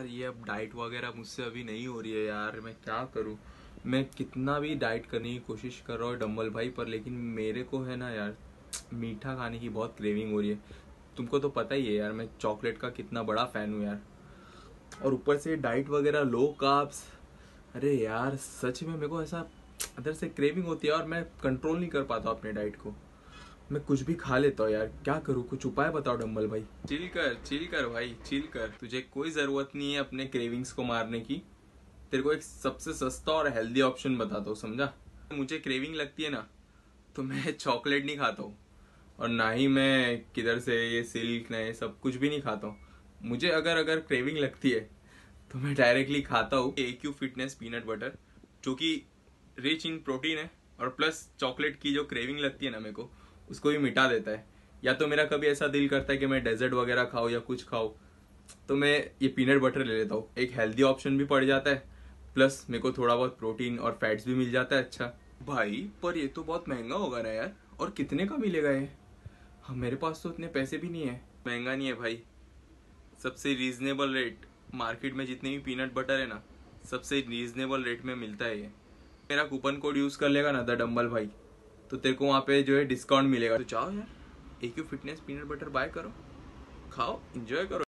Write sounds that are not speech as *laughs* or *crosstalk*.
यार ये अब डाइट वगैरह मुझसे अभी नहीं हो रही है यार मैं क्या करूँ मैं कितना भी डाइट करने की कोशिश कर रहा हूँ डम्बल भाई पर लेकिन मेरे को है ना यार मीठा खाने की बहुत क्रेविंग हो रही है तुमको तो पता ही है यार मैं चॉकलेट का कितना बड़ा फ़ैन हूँ यार और ऊपर से डाइट वगैरह लो काप्स अरे यार सच में मेरे को ऐसा अंदर से क्रेविंग होती है और मैं कंट्रोल नहीं कर पाता अपने डाइट को मैं कुछ भी खा लेता हूँ यार क्या करूँ कुछ उपाय बताओ डम्बल भाई चिल कर चिल कर भाई चिल कर तुझे कोई जरूरत नहीं है अपने क्रेविंग्स को मारने की तेरे को एक सबसे सस्ता और हेल्दी ऑप्शन बताता हूँ समझा मुझे क्रेविंग लगती है ना तो मैं चॉकलेट *laughs* नहीं खाता हूँ और ना ही मैं किधर से ये सिल्क ना ये सब कुछ भी नहीं खाता हूँ मुझे अगर अगर क्रेविंग लगती है तो मैं डायरेक्टली खाता हूँ A Q fitness peanut butter जो कि रिच इन प्रोटीन है और प्लस चॉकलेट की जो क्रेविंग लगती है ना मेरे को उसको भी मिटा देता है या तो मेरा कभी ऐसा दिल करता है कि मैं डेजर्ट वगैरह खाऊँ या कुछ खाऊँ तो मैं ये पीनट बटर ले लेता हूँ एक हेल्दी ऑप्शन भी पड़ जाता है प्लस मेरे को थोड़ा बहुत प्रोटीन और फैट्स भी मिल जाता है अच्छा भाई पर ये तो बहुत महंगा होगा ना यार और कितने का मिलेगा ये हाँ मेरे पास तो उतने पैसे भी नहीं है महंगा नहीं है भाई सबसे रीजनेबल रेट मार्केट में जितने भी पीनट बटर है ना सबसे रीजनेबल रेट में मिलता है ये मेरा कूपन कोड यूज़ कर लेगा ना द डम्बल भाई तो तेरे को वहाँ पे जो है डिस्काउंट मिलेगा तो जाओ यार एक फिटनेस पीनट बटर बाय करो खाओ इन्जॉय करो